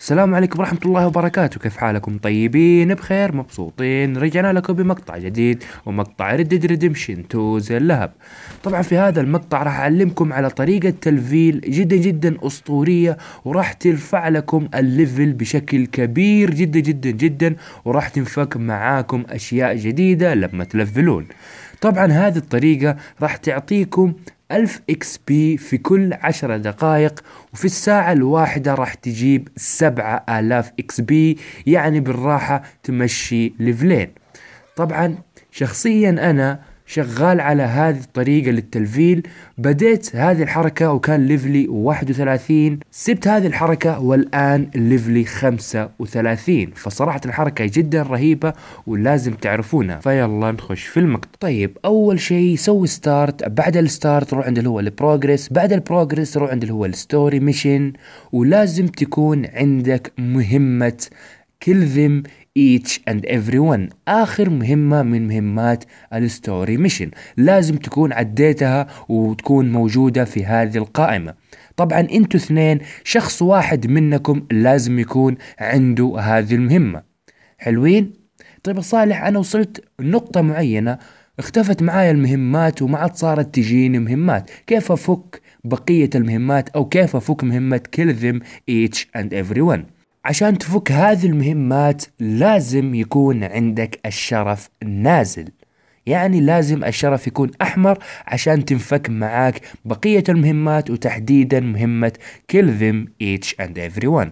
السلام عليكم ورحمة الله وبركاته كيف حالكم طيبين بخير مبسوطين رجعنا لكم بمقطع جديد ومقطع ريدد ريدمشن 2 زي اللهب طبعا في هذا المقطع راح أعلمكم على طريقة تلفيل جدا جدا أسطورية وراح ترفع لكم الليفل بشكل كبير جدا جدا جدا وراح تنفك معاكم أشياء جديدة لما تلفلون طبعا هذه الطريقة راح تعطيكم 1000 اكس بي في كل 10 دقائق وفي الساعة الواحدة راح تجيب 7000 اكس بي يعني بالراحة تمشي ليفلين طبعا شخصيا انا شغال على هذه الطريقة للتلفيل بديت هذه الحركة وكان ليفلي 31 سبت هذه الحركة والآن ليفلي 35 فصراحة الحركة جدا رهيبة ولازم تعرفونها فيلا نخش في المقطع طيب أول شيء سوي ستارت بعد الستارت روح عند اللي هو البروجرس بعد البروجرس روح عند اللي هو الستوري ميشن ولازم تكون عندك مهمة كل ذم each and one آخر مهمة من مهمات الستوري ميشن لازم تكون عديتها وتكون موجودة في هذه القائمة طبعا انتوا اثنين شخص واحد منكم لازم يكون عنده هذه المهمة حلوين؟ طيب صالح أنا وصلت نقطة معينة اختفت معايا المهمات وما عاد صارت تجيني مهمات كيف أفك بقية المهمات أو كيف أفك مهمة ذيم them each and ون؟ عشان تفك هذه المهمات لازم يكون عندك الشرف نازل يعني لازم الشرف يكون أحمر عشان تنفك معاك بقية المهمات وتحديدا مهمة kill them each and one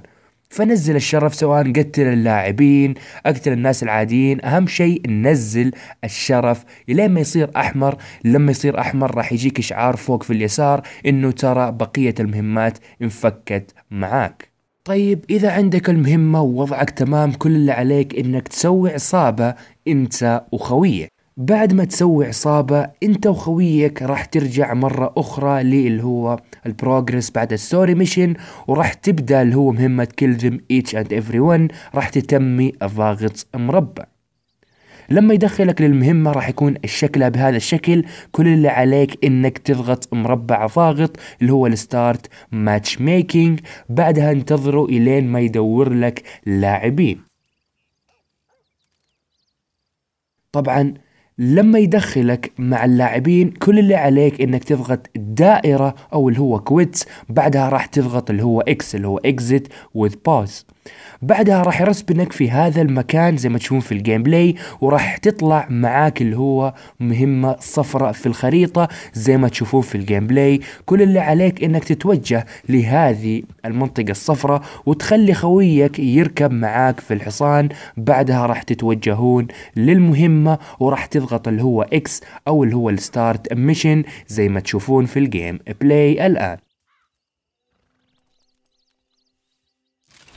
فنزل الشرف سواء قتل اللاعبين اقتل الناس العاديين اهم شيء نزل الشرف لين ما يصير احمر لما يصير احمر راح يجيك اشعار فوق في اليسار انه ترى بقية المهمات انفكت معاك طيب إذا عندك المهمة ووضعك تمام كل اللي عليك إنك تسوي عصابة أنت وخويك بعد ما تسوي عصابة أنت وخويك راح ترجع مرة أخرى للي هو البروجرس بعد الستوري ميشن وراح تبدأ اللي هو مهمة كل ذم each and every one راح تتمي الضاغط مربع لما يدخلك للمهمة راح يكون شكلها بهذا الشكل كل اللي عليك انك تضغط مربع ضاغط اللي هو الستارت ماتش ميكينج بعدها انتظروا الين ما يدور لك لاعبين طبعا لما يدخلك مع اللاعبين كل اللي عليك انك تضغط دائرة او اللي هو كويتس بعدها راح تضغط اللي هو اكس اللي هو اكزيت with pause بعدها راح يرسبنك في هذا المكان زي ما تشوفون في الجيم بلاي وراح تطلع معاك اللي هو مهمة صفراء في الخريطة زي ما تشوفون في الجيم بلاي كل اللي عليك انك تتوجه لهذه المنطقة الصفراء وتخلي خويك يركب معاك في الحصان بعدها راح تتوجهون للمهمة وراح تضغط اللي هو اكس او اللي هو الستارت ميشن زي ما تشوفون في الجيم بلاي الان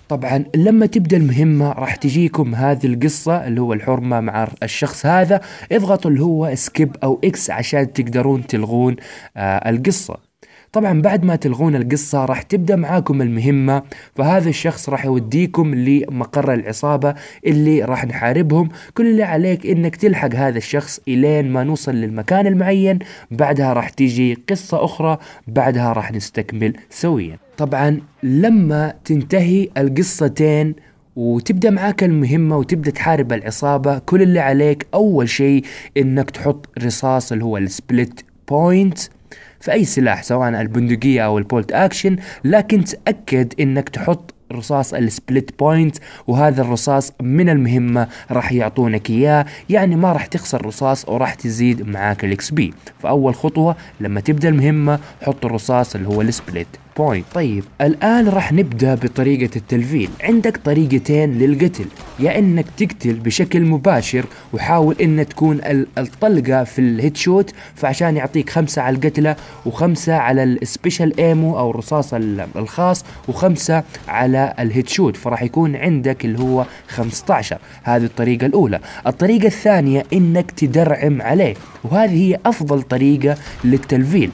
طبعا لما تبدا المهمه راح تجيكم هذه القصه اللي هو الحرمه مع الشخص هذا اضغطوا اللي هو سكيب او اكس عشان تقدرون تلغون آه القصه طبعا بعد ما تلغون القصة راح تبدأ معاكم المهمة فهذا الشخص راح يوديكم لمقر العصابة اللي راح نحاربهم كل اللي عليك انك تلحق هذا الشخص الين ما نوصل للمكان المعين بعدها راح تيجي قصة اخرى بعدها راح نستكمل سويا طبعا لما تنتهي القصتين وتبدا معاك المهمه وتبدا تحارب العصابه كل اللي عليك اول شيء انك تحط رصاص اللي هو السبليت بوينت في أي سلاح سواء البندقية أو البولت أكشن لكن تأكد أنك تحط رصاص السبليت بوينت وهذا الرصاص من المهمة راح يعطونك إياه يعني ما راح تخسر رصاص وراح تزيد معاك الاكس بي فأول خطوة لما تبدأ المهمة حط الرصاص اللي هو السبليت بوينت طيب الآن راح نبدأ بطريقة التلفيل عندك طريقتين للقتل يا انك تقتل بشكل مباشر وحاول ان تكون الطلقة في الهيد شوت فعشان يعطيك خمسة على القتلة وخمسة على السبيشال ايمو او الرصاص الخاص وخمسة على الهيد شوت فراح يكون عندك اللي هو 15 هذه الطريقة الاولى الطريقة الثانية انك تدرعم عليه وهذه هي افضل طريقة للتلفيل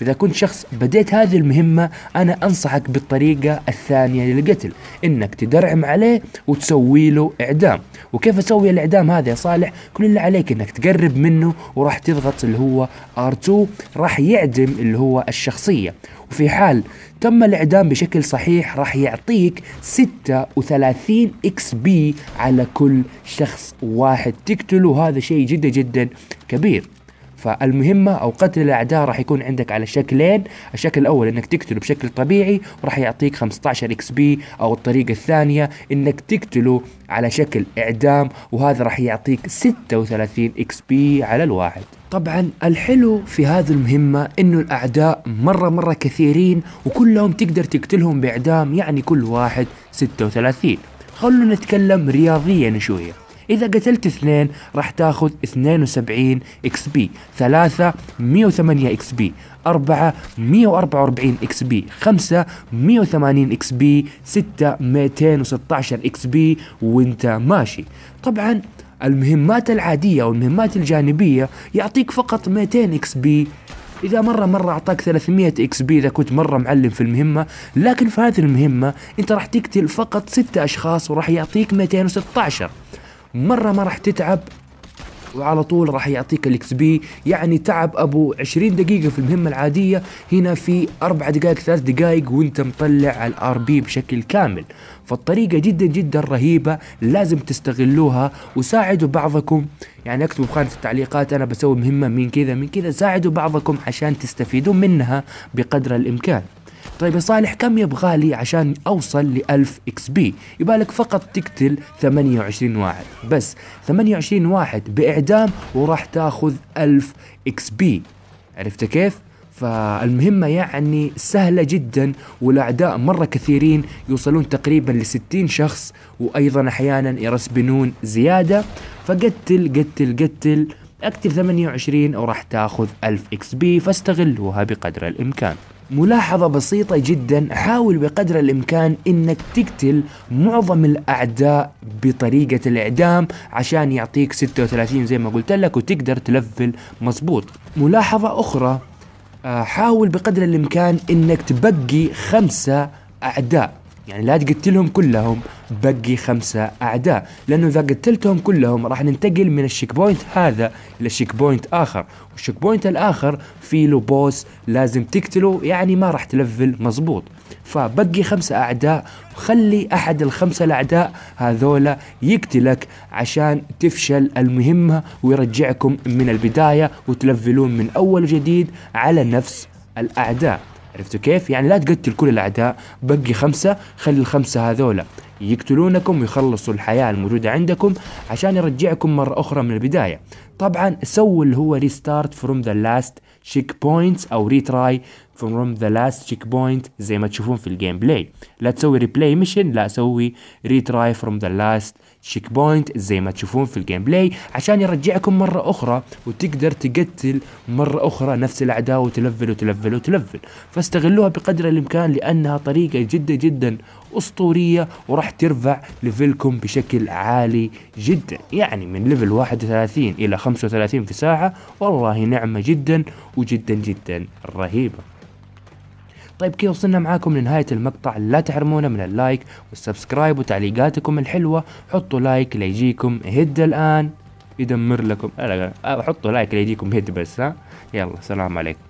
فإذا كنت شخص بديت هذه المهمة أنا أنصحك بالطريقة الثانية للقتل إنك تدرعم عليه وتسوي له إعدام وكيف أسوي الإعدام هذا يا صالح كل اللي عليك إنك تقرب منه وراح تضغط اللي هو R2 راح يعدم اللي هو الشخصية وفي حال تم الإعدام بشكل صحيح راح يعطيك 36 اكس بي على كل شخص واحد تقتله هذا شيء جدا جدا كبير فالمهمة أو قتل الأعداء راح يكون عندك على شكلين الشكل الأول أنك تقتله بشكل طبيعي وراح يعطيك 15 إكس بي أو الطريقة الثانية أنك تقتله على شكل إعدام وهذا راح يعطيك 36 إكس بي على الواحد طبعا الحلو في هذه المهمة انه الاعداء مرة مرة كثيرين وكلهم تقدر تقتلهم باعدام يعني كل واحد 36 خلونا نتكلم رياضيا شوية إذا قتلت اثنين راح تاخذ 72 اكس بي، ثلاثة 108 اكس بي، أربعة 144 اكس بي، خمسة 180 اكس بي، ستة 216 اكس بي وأنت ماشي. طبعا المهمات العادية والمهمات الجانبية يعطيك فقط 200 اكس بي إذا مرة مرة أعطاك 300 إكس بي إذا كنت مرة معلم في المهمة لكن في هذه المهمة أنت راح تقتل فقط 6 أشخاص وراح يعطيك 216 مره ما راح تتعب وعلى طول راح يعطيك الاكس بي يعني تعب ابو 20 دقيقة في المهمة العادية هنا في اربع دقائق ثلاث دقائق وانت مطلع الار بي بشكل كامل فالطريقة جدا جدا رهيبة لازم تستغلوها وساعدوا بعضكم يعني اكتبوا بخانة التعليقات انا بسوي مهمة من كذا من كذا ساعدوا بعضكم عشان تستفيدوا منها بقدر الامكان طيب يا صالح كم يبغى لي عشان اوصل ل 1000 اكس بي يبالك فقط تقتل 28 واحد بس 28 واحد باعدام وراح تاخذ 1000 اكس بي عرفت كيف فالمهمة يعني سهلة جدا والأعداء مرة كثيرين يوصلون تقريبا 60 شخص وأيضا أحيانا يرسبنون زيادة فقتل قتل قتل اكتب 28 وراح تاخذ 1000 اكس بي فاستغلوها بقدر الإمكان ملاحظة بسيطة جدا حاول بقدر الإمكان إنك تقتل معظم الأعداء بطريقة الإعدام عشان يعطيك 36 زي ما قلت لك وتقدر تلفل مظبوط ملاحظة أخرى آه، حاول بقدر الإمكان إنك تبقي خمسة أعداء يعني لا تقتلهم كلهم بقي خمسة أعداء لأنه إذا قتلتهم كلهم راح ننتقل من الشيك بوينت هذا إلى شيك بوينت آخر والشيك بوينت الآخر في له بوس لازم تقتله يعني ما راح تلفل مزبوط فبقي خمسة أعداء وخلي أحد الخمسة الأعداء هذولا يقتلك عشان تفشل المهمة ويرجعكم من البداية وتلفلون من أول جديد على نفس الأعداء عرفتوا كيف يعني لا تقتل كل الاعداء بقي خمسه خلي الخمسه هذولا يقتلونكم ويخلصوا الحياه الموجوده عندكم عشان يرجعكم مره اخرى من البدايه طبعا سووا اللي هو ريستارت فروم ذا لاست تشيك بوينتس او ريتراي فروم ذا لاست تشيك بوينت زي ما تشوفون في الجيم بلاي لا تسوي ريبلاي ميشن لا سوي ريتراي فروم ذا لاست تشيك بوينت زي ما تشوفون في الجيم بلاي عشان يرجعكم مرة أخرى وتقدر تقتل مرة أخرى نفس الأعداء وتلفل وتلفل وتلفل فاستغلوها بقدر الإمكان لأنها طريقة جدا جدا أسطورية وراح ترفع ليفلكم بشكل عالي جدا يعني من ليفل 31 إلى 35 في ساعة والله نعمة جدا وجدا جدا رهيبة طيب كذا وصلنا معاكم لنهاية المقطع لا تحرمونا من اللايك والسبسكرايب وتعليقاتكم الحلوة حطوا لايك ليجيكم هد الآن يدمر لكم أه، حطوا لايك ليجيكم هد بس ها يلا سلام عليكم